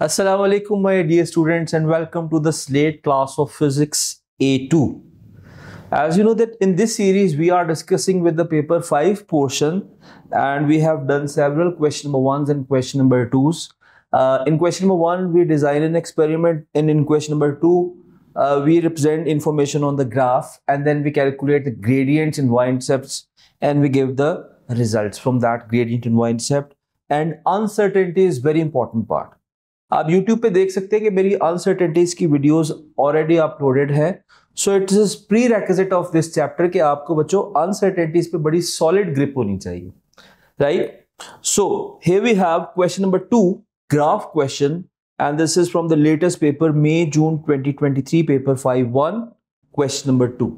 Assalamu alaikum my dear students and welcome to the slate class of physics A2. As you know that in this series we are discussing with the paper 5 portion and we have done several question number 1s and question number 2s. Uh, in question number 1 we design an experiment and in question number 2 uh, we represent information on the graph and then we calculate the gradients and y-intercepts and we give the results from that gradient and y-intercept and uncertainty is very important part आप YouTube पे देख सकते हैं कि मेरी uncertainties की videos already uploaded है so it is prerequisite of this chapter कि आपको बच्चों अनसर्टेनिटीज पे बड़ी सॉलिड ग्रिप होनी चाहिए right so hey we have question number two graph question and this is from the latest paper May June 2023 paper 51 question number two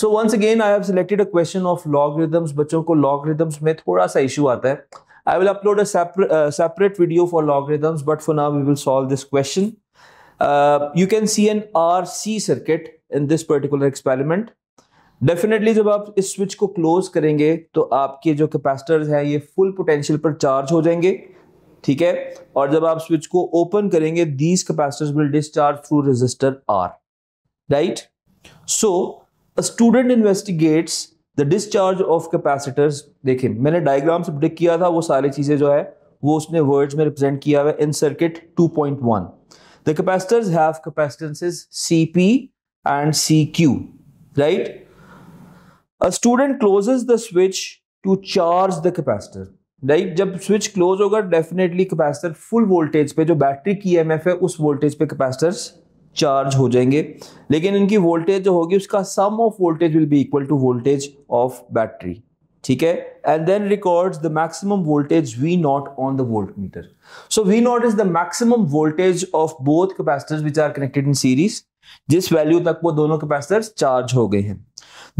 so once again I have selected a question of logarithms बच्चों को logarithms में थोड़ा सा issue आता है I will upload a separate, uh, separate video for logarithms, but for now we will solve this question. Uh, you can see an RC circuit in this particular experiment. Definitely जब आप इस switch को close करेंगे तो आपके जो capacitors हैं ये फुल पोटेंशियल पर चार्ज हो जाएंगे ठीक है और जब आप स्विच को ओपन करेंगे these capacitors will discharge through resistor R right so student investigates the discharge of capacitors देखें मैंने डायग्राम से प्रिडिक किया था वो सारी चीज़ें जो है वो उसने वर्ड्स में रिप्रेजेंट किया हुआ है in circuit 2.1 the capacitors have capacitances and C Q right a student closes the switch to charge the capacitor right जब स्विच क्लोज होगा डेफिनेटली कैपेसिटर फुल वोल्टेज पे जो बैटरी की एमएफ e है उस वोल्टेज पे कैपेसिटर्स चार्ज हो जाएंगे लेकिन इनकी वोल्टेज जो होगी उसका sum of voltage will be equal to voltage of battery ठीक है and then records the maximum voltage V naught on the volt voltmeter so V naught is the maximum voltage of both capacitors which are connected in series जिस value तक वो दोनों capacitors charge हो गए हैं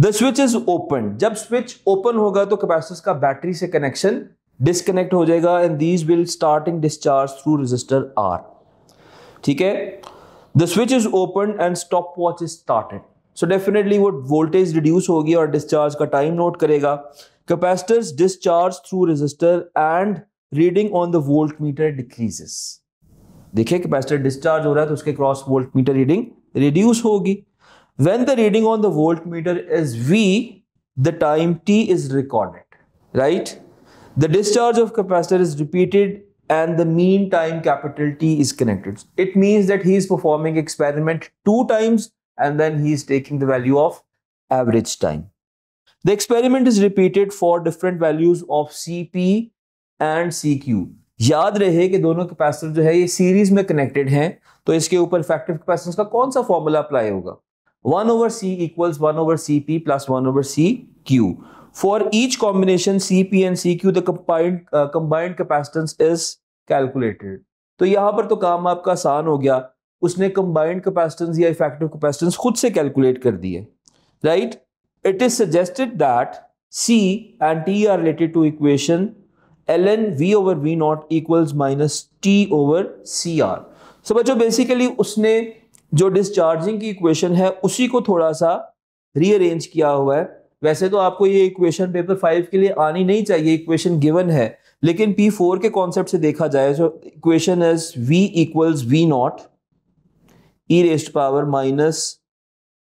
the switch is open जब switch open होगा तो कैपेसिटर्स का बैटरी से कनेक्शन डिस्कनेक्ट हो जाएगा and these will starting discharge through register are ठीक है the switch is open and stop watch is started so definitely वो वोल्टेज रिड्यूस होगी और डिस्चार्ज का टाइम नोट करेगा capacitors discharge through resistor and reading on the volt meter decreases देखिए capacitor discharge हो रहा है तो उसके cross volt meter reading reduce होगी when the reading on the volt meter is V the time T is recorded right the discharge of capacitor is repeated and the mean time capital T is connected. It means that he is performing experiment two times and then he is taking the value of average time. The experiment is repeated for different values of Cp and Cq. याद रहे कि दोनों capacitor जो है ये series में connected हैं तो इसके ऊपर इफेक्टिव कैपेसिटेंस का कौन सा फॉर्मूला अप्लाई होगा one over C equals one over C P plus one over C Q for each combination C P and C Q दाइंड कंबाइंड कैपेसिटेंस इज कैलकुलेटेड तो यहां पर तो काम आपका आसान हो गया उसने कंबाइंड कैपेसिटेंस या इफेक्टिव कैपेसिटेंस खुद से कैलकुलेट कर दिए right it is suggested that C and T are related to equation L N V over V naught equals minus T over C R so बच्चों बेसिकली उसने जो discharging की equation है उसी को थोड़ा सा रीअरेंज किया हुआ है वैसे तो आपको ये इक्वेशन पेपर फाइव के लिए आनी नहीं चाहिए इक्वेशन गिवन है लेकिन पी फोर के कॉन्सेप्ट से देखा जाए तो equation is V equals V naught E raised power minus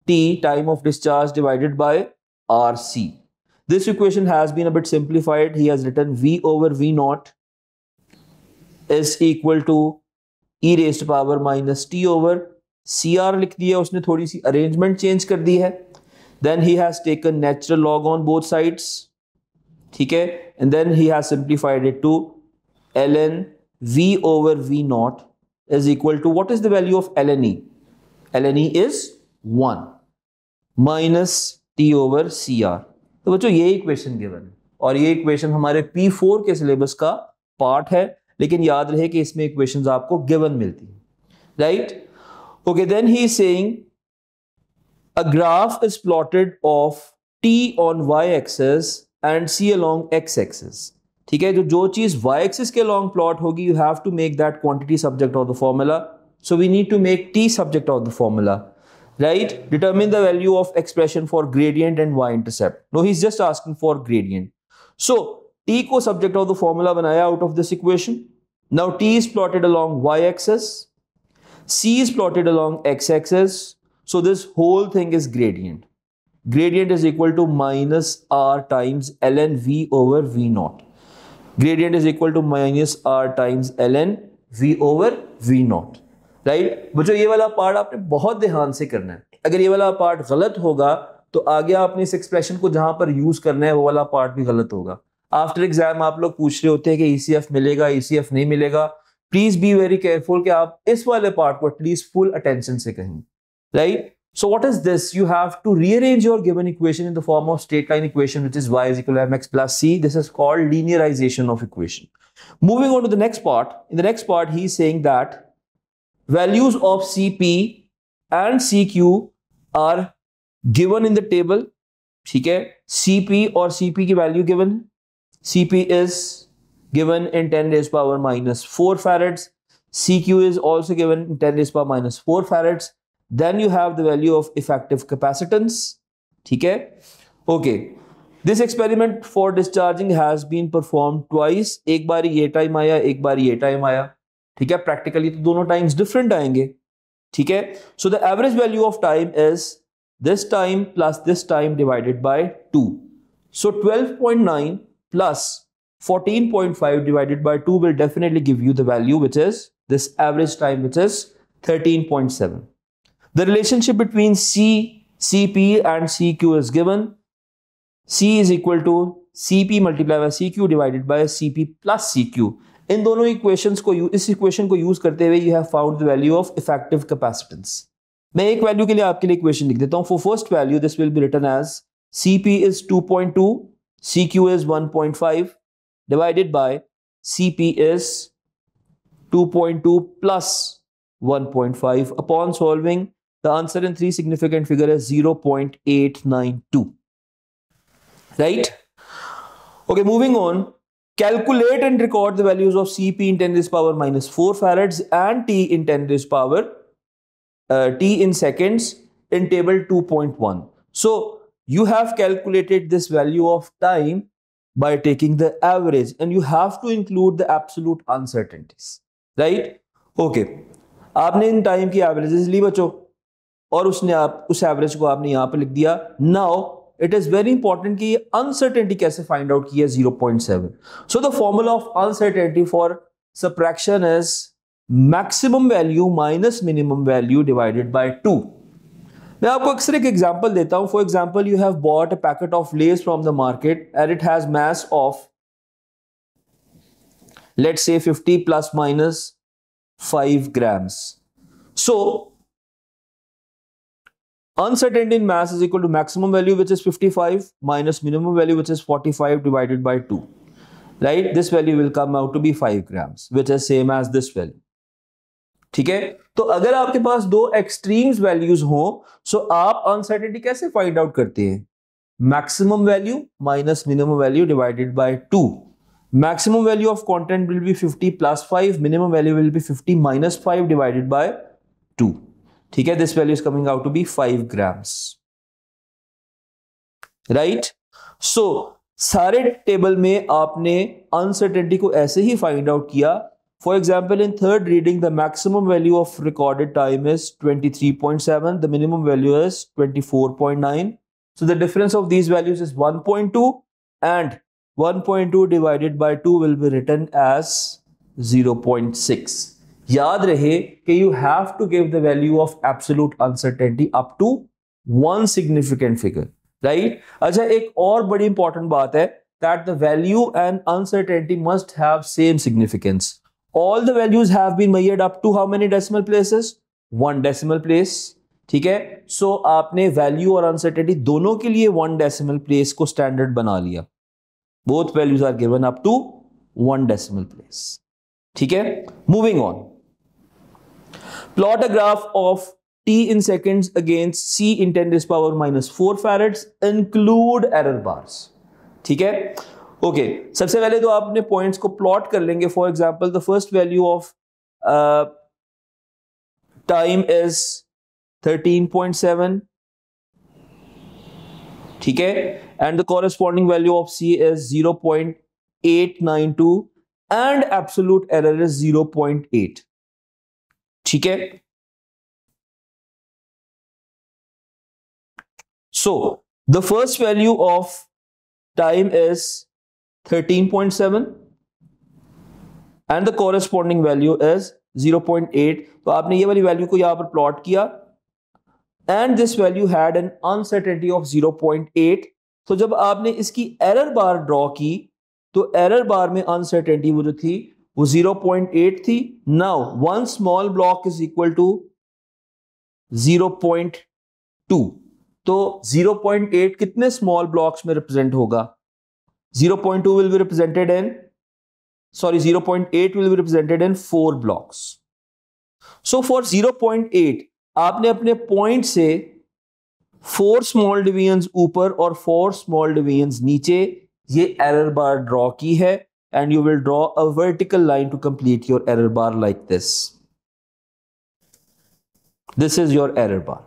T time of discharge divided by R C this equation has been a bit simplified he has written V over V naught is equal to E raised power minus T over C R लिख दिया उसने थोड़ी सी arrangement change कर दी है then he has taken natural log on both sides ठीक है and then he has simplified it to L N V over V naught is equal to what is the value of L N E L N E is one minus T over C R तो बच्चों ये equation given है और ये equation हमारे P four के syllabus का part है लेकिन याद रहे कि इसमें इक्वेशंस आपको गिवन मिलती है right okay then he saying A graph is plotted of t on y axis and c along x axis. Okay, so जो जो y axis के along plot hogi, you have to make that quantity subject of the formula. So we need to make t subject of the formula. Right? Determine the value of expression for gradient and y-intercept. No, he's just asking for gradient. So t को subject of the formula बनाया out of this equation. Now t is plotted along y axis. C is plotted along x axis So this whole thing is gradient. Gradient is equal to minus r times ln v over v naught. Gradient is equal to minus r times ln v over v naught. Right बच्चों ये वाला part आपने बहुत ध्यान से करना है अगर ये वाला पार्ट गलत होगा तो आगे आपने इस एक्सप्रेशन को जहां पर यूज करना है वो वाला पार्ट भी गलत होगा आफ्टर एग्जाम आप लोग पूछ रहे होते हैं कि ईसीएफ e मिलेगा ईसीएफ e नहीं मिलेगा प्लीज बी वेरी केयरफुल कि आप इस वाले पार्ट को एटलीस्ट फुल अटेंशन से कहेंगे right? So what is this? You have to rearrange your given equation in the form of straight line equation, which is y is equal to mx plus c. This is called linearization of equation. Moving on to the next part. In the next part, he's saying that values of Cp and Cq are given in the table. Okay. Cp or Cp value given Cp is given in 10 raised power minus 4 farads. Cq is also given in 10 raised power minus 4 farads then you have the value of effective capacitance. Okay. okay. This experiment for discharging has been performed twice. Ek bar ye time aya, ek bar ye time aya. Theek hai? Practically, to dono times different aayenge. Theek hai? So the average value of time is this time plus this time divided by 2. So 12.9 plus 14.5 divided by 2 will definitely give you the value which is this average time which is 13.7. The relationship between C, CP and CQ is given. C is equal to CP multiplied by CQ divided by CP plus CQ. In dono equations, ko, is equation ko use karte you have found the value of effective capacitance. I ek value ke liye aapke equation likh deta For first value, this will be written as CP is 2.2, CQ is 1.5 divided by CP is 2.2 plus 1.5 upon solving the answer in three significant figure is 0.892. Right? Okay, moving on. Calculate and record the values of Cp in 10 raised power minus 4 farads and T in 10 raised power, uh, T in seconds in table 2.1. So you have calculated this value of time by taking the average and you have to include the absolute uncertainties. Right? Okay. आपने in time की averages ली बच्चों और उसने आप उस average को आपने यहां पे लिख दिया now it is very important कि ये अनसर्टेनिटी कैसे फाइंड आउट की है seven so the formula of uncertainty for subtraction is maximum value minus minimum value divided by two मैं आपको अक्सर एक एग्जाम्पल देता हूं for example you have bought a packet of Lays from the market and it has mass of let say fifty plus minus five grams so Uncertainty in mass is equal to maximum value which is 55 minus minimum value which is 45 divided by 2. Right? This value will come out to be 5 grams which is same as this value. ठीक है तो अगर आपके पास दो extremes values हो सो आप uncertainty कैसे find out करते हैं maximum value minus minimum value divided by 2. Maximum value of content will be 50 plus 5, minimum value will be 50 minus 5 divided by 2. ठीक है this value is coming out to be five grams right so सारे table, में आपने uncertainty को ऐसे ही find out किया For example, in third reading, the maximum value of recorded time is 23.7. The minimum value is 24.9. So the difference of these values is 1.2 and 1.2 divided by 2 will be written as 0.6. याद रहे कि you have to give the value of absolute uncertainty up to one significant figure right अच्छा एक और बड़ी important बात है that the value and uncertainty must have same significance all the values have been measured up to how many decimal places one decimal place ठीक है so so, आपने value और अनसर्टेनिटी दोनों के लिए वन डेसिमल प्लेस को standard बना लिया both values are given up to one decimal place ठीक है moving on Plot a graph of t in seconds against c in 10 the power minus 4 farads include error bars ठीक है okay okay. सबसे पहले तो आप अपने पॉइंट्स को प्लॉट कर लेंगे for example the first value of time is 13.7 ठीक है and the corresponding value of C is 0.892 and absolute error is 0.8 ठीक है so the first value of time is 13.7 and the corresponding value is 0.8 तो आपने ये वाली value को यहां पर प्लॉट किया and this value had an uncertainty of 0.8 तो जब आपने इसकी एरर बार ड्रॉ की तो एरर बार में अनसर्टेनिटी वो जो थी वो 0.8 थी now one small block is equal to 0.2 तो 0.8 कितने स्मॉल ब्लॉक्स में रिप्रेजेंट होगा 0.2 will be represented in sorry 0.8 will be represented in four blocks so for 0.8 आपने अपने पॉइंट से फोर स्मॉल डिवीजन ऊपर और फोर स्मॉल डिवीजन नीचे ये एरर बार ड्रॉ की है and you will draw a vertical line to complete your error bar like this. This is your error bar.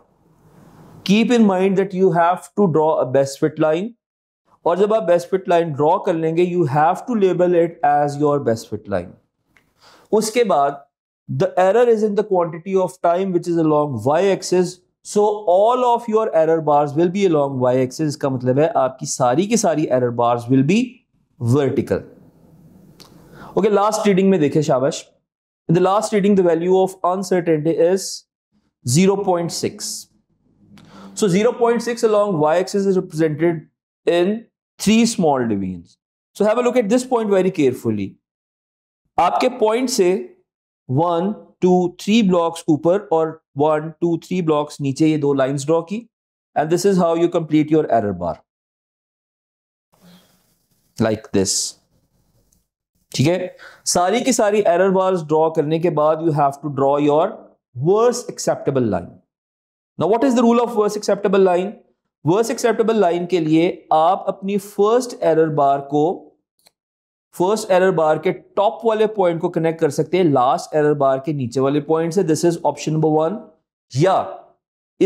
Keep in mind that you have to draw a best fit line. Or when you best fit line, draw kar you have to label it as your best fit line. Uske baad, the error is in the quantity of time which is along y-axis. So all of your error bars will be along y-axis. Iska matlab hai, aapki sari ki sari error bars will be vertical. Okay last reading में देखे शाबाश in the last reading the value of uncertainty is 0.6 so 0.6 along y axis is represented in three small divisions so have a look at this point very carefully आपके point से one two three blocks ऊपर और one two three blocks नीचे ये दो lines draw की and this is how you complete your error bar like this ठीक है सारी की सारी एरर बार्स ड्रॉ करने के बाद you have to draw your worst acceptable line ना what is the rule of worst acceptable line worst acceptable line के लिए आप अपनी फर्स्ट एरर बार को फर्स्ट एरर बार के टॉप वाले पॉइंट को कनेक्ट कर सकते हैं लास्ट एरर बार के नीचे वाले पॉइंट से this is option number one या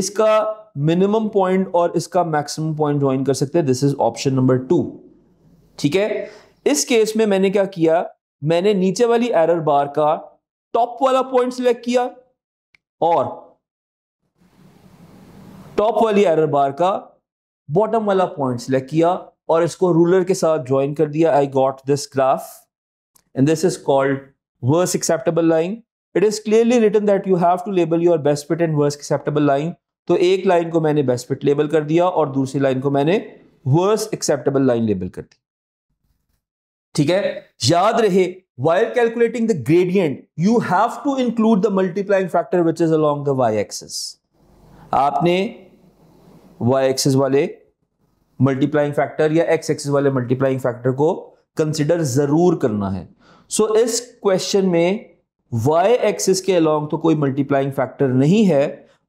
इसका मिनिमम पॉइंट और इसका मैक्सिमम पॉइंट ज्वाइन कर सकते हैं this is option number two ठीक है इस केस में मैंने क्या किया मैंने नीचे वाली एरर बार का टॉप वाला पॉइंट सिलेक्ट किया और टॉप वाली एरर बार का बॉटम वाला पॉइंट सिलेक्ट किया और इसको रूलर के साथ ज्वाइन कर दिया I got this graph and this is called worst acceptable line it is clearly written that you have to label your best fit and worst acceptable line तो एक line को मैंने बेस्ट फिट लेबल कर दिया और दूसरी line को मैंने वर्स एक्सेप्टेबल लाइन लेबल कर दी ठीक है याद रहे while calculating the gradient you have to include the multiplying factor which is along the Y axis आपने वाई एक्सेस वाले मल्टीप्लाइंग फैक्टर या एक्स एक्सेस वाले मल्टीप्लाइंग फैक्टर को कंसिडर जरूर करना है सो so, इस क्वेश्चन में वाई एक्सेस के अलॉन्ग तो कोई मल्टीप्लाइंग फैक्टर नहीं है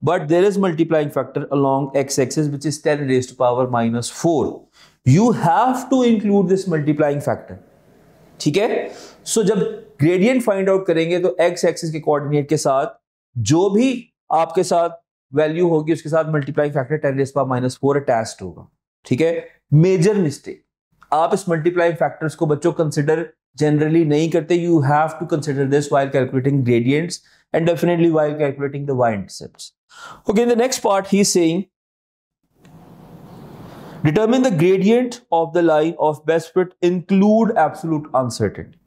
but there is multiplying factor along X axis which is ten raised power minus four you have to include this multiplying factor ठीक है सो जब ग्रेडियंट फाइंड आउट करेंगे तो एक्स एक्सिस के कोऑर्डिनेट के साथ जो भी आपके साथ वैल्यू होगी उसके साथ multiply factor ten raise power minus four attach होगा ठीक है मेजर मिस्टेक आप इस मल्टीप्लाई फैक्टर्स को बच्चों कंसिडर जनरली नहीं करते you have to consider this while calculating gradients and definitely while calculating the y-intercepts. Okay in the next part he saying Determine the gradient of the line of best fit include absolute uncertainty.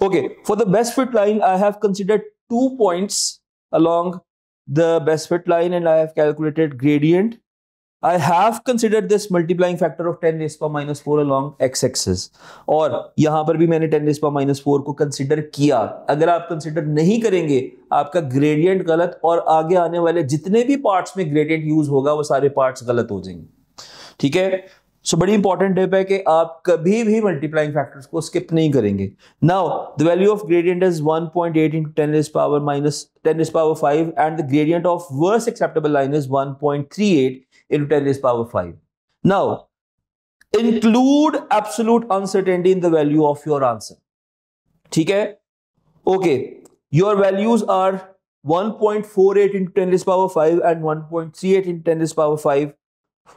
Okay, for the best fit line, I have considered two points along the best fit line and I have calculated gradient. I have considered this multiplying factor of 10 raised power minus 4 along x-axis. Or, यहाँ I have 10 raised power minus 4 को consider किया अगर आप consider नहीं करेंगे आपका gradient गलत और आगे आने वाले जितने भी parts में gradient use hoga, वो सारे parts गलत हो जाएंगे ठीक है सो बड़ी इंपॉर्टेंट टिप है कि आप कभी भी मल्टीप्लाइंग फैक्टर्स को स्किप नहीं करेंगे now the value of gradient is 1.8 point eight into ten is power minus ten is power five and the gradient of worst acceptable line is 1.38 point three eight into ten is power five now include absolute uncertainty in the value of your answer ठीक है okay your values are 1.48 power five and one point three eight into ten is power five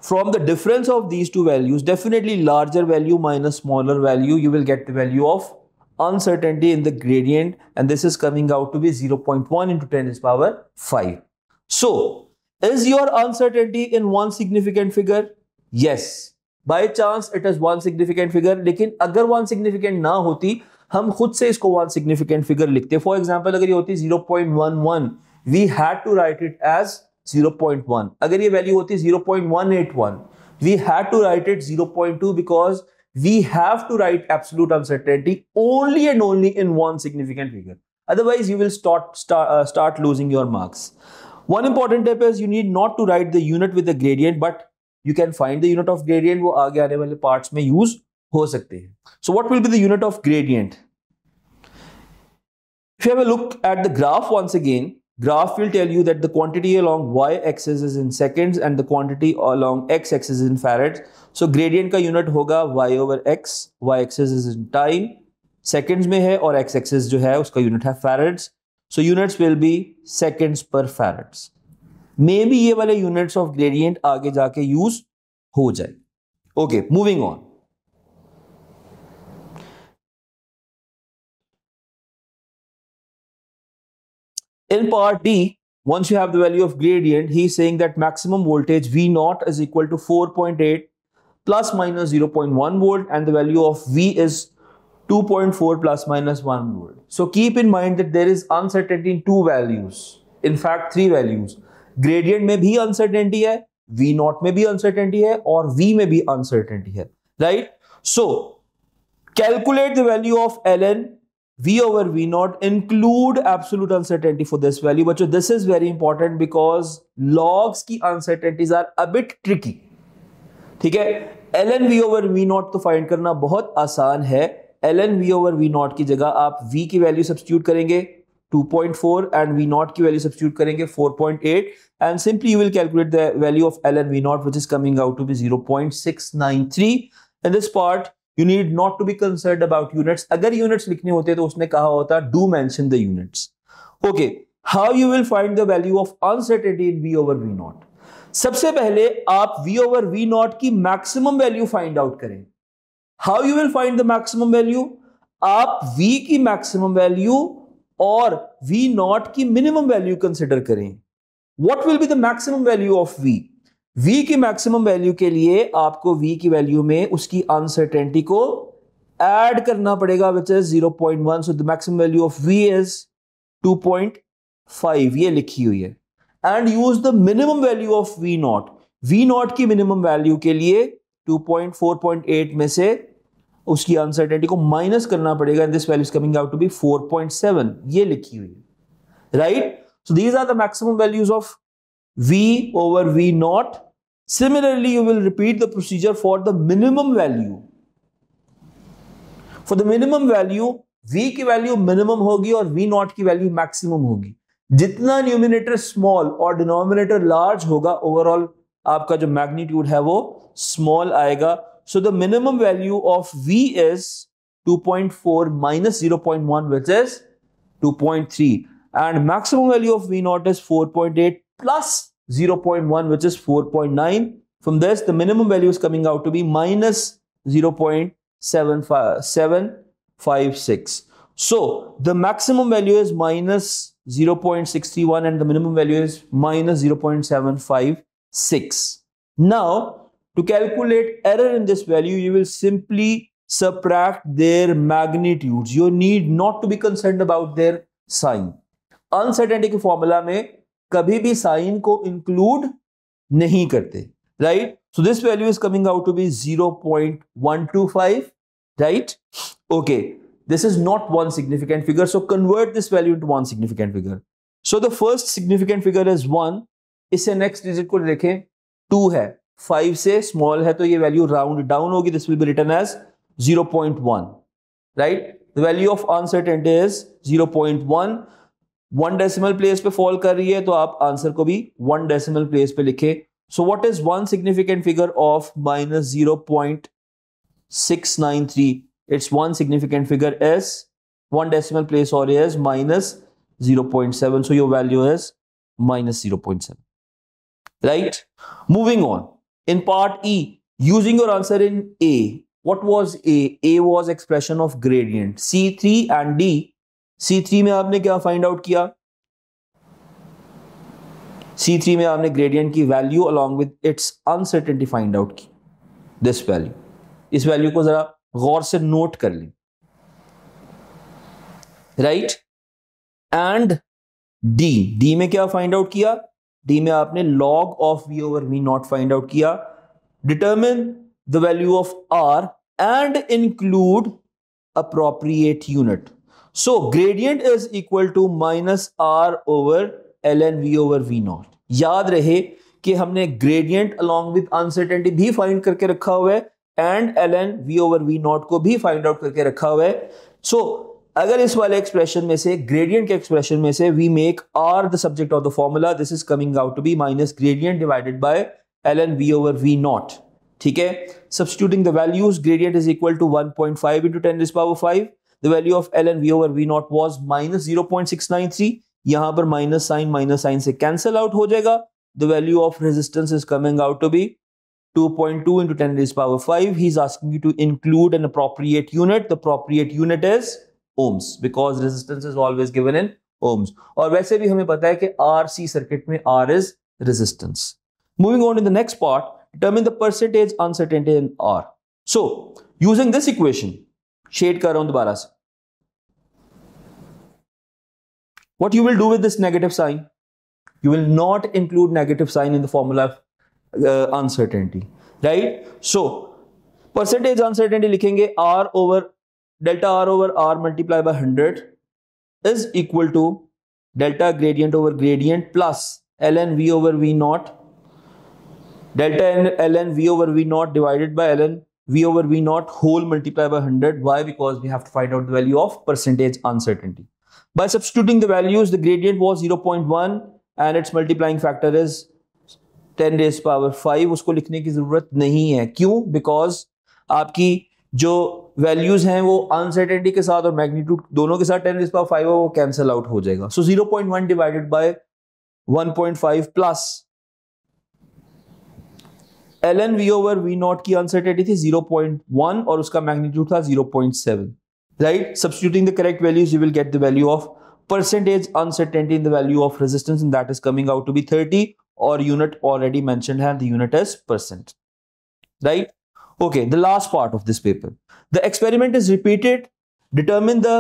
from the difference of these two values, definitely larger value minus smaller value, you will get the value of uncertainty in the gradient and this is coming out to be 0.1 into 10 to the power 5. So, is your uncertainty in one significant figure? Yes. By chance, it is one significant figure figure agar one significant significant ना होती हम खुद से इसको one significant figure लिखते for example अगर ये होती 0.11 we had to write it as 0.1 अगर ये वैल्यू होती है 0.181 we had to write it 0.2 because we have to write absolute uncertainty only and only in one significant figure otherwise you will start start, uh, start losing your marks one important tip is you need not to write the unit with the gradient but you can find the unit of gradient wo aage aane wale parts mein use ho sakte hain so what will be the unit of gradient if you have a look at the graph once again Graph will tell you that the quantity along y-axis is in seconds and the quantity along x-axis is in farads. So gradient ka unit hoga y over x, y-axis is in time, seconds mein hai aur x-axis jo hai uska unit hai farads. So units will be seconds per farads. maybe ye wale units of gradient aage आगे जाके use हो जाए okay moving on In part D, once you have the value of gradient, he's saying that maximum voltage V naught is equal to 4.8 plus minus 0.1 volt and the value of V is 2.4 plus minus 1 volt. So keep in mind that there is uncertainty in two values. In fact, three values. Gradient may be uncertainty, है naught may be uncertainty, uncertainty है और V में भी uncertainty है right so calculate the value of V over V naught include absolute uncertainty for this value. But this is very important because logs key uncertainties are a bit tricky. Okay? ln V over V naught to find karna bahut asaan hai. ln V over V naught ki jaga aap V ki value substitute karenge 2.4 and V naught ki value substitute karenge 4.8 and simply you will calculate the value of ln V naught which is coming out to be 0.693. In this part, you need not to be concern about units अगर units लिखने होते तो उसने कहा होता do mention the units okay how you will find the value of uncertainty in V over V naught सबसे पहले आप वी ओवर वी नॉट की मैक्सिमम वैल्यू फाइंड आउट करें how you will find the maximum value आप v की maximum value और v naught की minimum value consider करें what will be the maximum value of V V की maximum value के लिए आपको वी की वैल्यू में उसकी अनसर्टेनिटी को ऐड करना पड़ेगा which is 0.1 so the maximum value of V is 2.5 ये लिखी हुई है and use the minimum value of V naught V naught की मिनिमम वैल्यू के लिए 2.4.8 में से उसकी अनसर्टेनिटी को माइनस करना पड़ेगा and this value is coming out to be 4.7 ये लिखी हुई है right so these are the maximum values of v over v naught Similarly, you will repeat the procedure for the minimum value. For the minimum value, V value minimum hogi or V naught ki value maximum hogi. Jitna numerator small or denominator large hoga, overall aapka jo magnitude hai wo small aega. So the minimum value of V is 2.4 minus 0.1 which is 2.3 and maximum value of V naught is 4.8 plus plus 0.1 which is 4.9. From this the minimum value is coming out to be minus 0.756. So the maximum value is minus 0.61 and the minimum value is minus 0.756. Now to calculate error in this value you will simply subtract their magnitudes. You need not to be concerned about their sign. Uncertainty formula में कभी भी sign को include नहीं करते right so this value is coming out to be zero point one two five right okay this is not one significant figure so convert this value in to one significant figure so the first significant figure is one इसे next digit को देखें to है five से small है तो ये वैल्यू round down होगी this will be written as zero point one right value of uncertainty is zero point one one decimal place पे फॉल कर रही है तो आप आंसर को भी वन डेसिमल प्लेस पे लिखे so what is one significant figure of minus zero point six nine three it's one significant figure as one decimal place और as minus zero point seven so your value as minus zero point seven right moving on in part E using your answer in a was a a was expression of gradient C three and D C three में आपने क्या find out किया सी three में आपने gradient की value along with its uncertainty find out की this value इस value को जरा गौर से नोट कर लें राइट एंड डी डी में क्या फाइंड आउट किया डी में आपने log of V over V naught find out किया determine the value of R and include appropriate unit so gradient is equal to minus R over L N V over V naught याद रहे कि हमने gradient along with uncertainty भी find करके रखा हुआ है and L N V over V naught को भी फाइंड आउट करके रखा हुआ है सो अगर इस वाले एक्सप्रेशन में से ग्रेडियंट के एक्सप्रेशन में से we make R the subject of the formula this is coming out to be minus gradient divided by L N V over V naught ठीक है substituting the values gradient is equal to one point five into ten power five The value of L and V over V naught was minus 0.693. Zero minus sign minus sign यहाँ cancel out. Sign minus sign से cancel out हो जाएगा the value 2.2 into 10 raised power 5 he's asking you to include an appropriate unit the appropriate unit is ohms because resistance is always given in ohms और वैसे भी we पता है कि RC circuit R is resistance moving on in the next part determine the percentage uncertainty in R so using this equation शेड कर रहा हूं दोबारा से what you will do with this negative sign you will not include negative sign in the formula of uh, uncertainty right so percentage uncertainty likhenge r over delta r over r multiplied by 100 is equal to delta gradient over gradient plus ln v over v naught delta ln v over v naught divided by ln v over v naught whole multiplied by 100. Why? Because we have to find out the value of percentage uncertainty. By substituting the values, the gradient was 0.1 and its multiplying factor is 10 raised power 5. usko likhne ki zarurat nahi hai kyun because aapki jo values hain wo uncertainty ke sath aur magnitude dono ke sath 10 raised power 5 है वो cancel out हो जाएगा so 0.1 divided by 1.5 plus L N V over V naught की uncertainty थी zero point one और उसका magnitude था zero point seven right substituting the correct values you will get the value of percentage uncertainty in the value of resistance in that is coming out to be thirty और unit already mentioned है the unit is percent right okay the last part of this paper the experiment is repeated determine the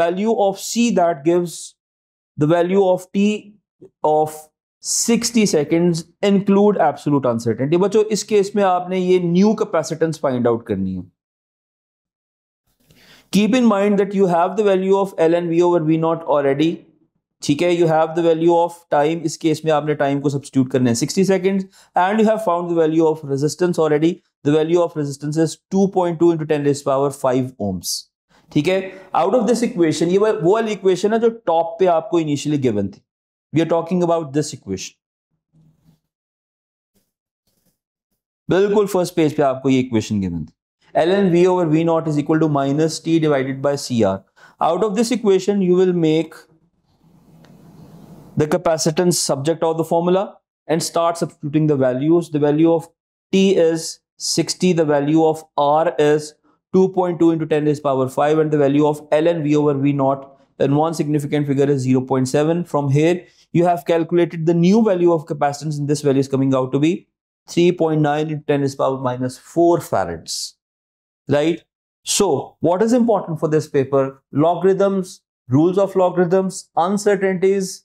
value of C that gives the value of T of sixty seconds include absolute uncertainty बच्चों इस case में आपने ये new capacitance find out करनी है keep in mind that you have the value of L N V over V naught already ठीक है you have the value of time इस केस में आपने टाइम को सब्सिट्यूट करना है sixty second and you have found the value of resistance already the value of resistance is two point two into ten is power five ohms ठीक है out of this equation ये वो वाली equation है जो top पे आपको initially given थी we are talking about this equation बिल्कुल फर्स्ट पेज पे आपको ये इक्वेशन गिवन थी L N V over V naught is equal to minus T divided by C R out of this equation you will make the capacitance subject of the formula and start substituting the values the value of t is 60 the value of r is 2.2 into 10 raised power 5 and the value of ln v over v naught then one significant figure is 0.7 from here you have calculated the new value of capacitance and this value is coming out to be 3.9 into 10 is power minus 4 farads, right? So what is important for this paper? Logarithms, rules of logarithms, uncertainties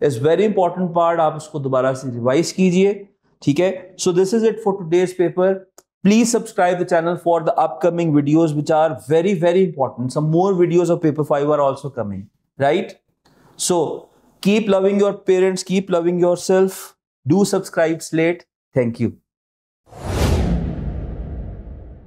is very important part. आप इसको दोबारा से revise कीजिए, ठीक है? So this is it for today's paper. Please subscribe the channel for the upcoming videos which are very very important. Some more videos of paper 5 are also coming, right? So Keep loving your parents, keep loving yourself. Do subscribe Slate. Thank you.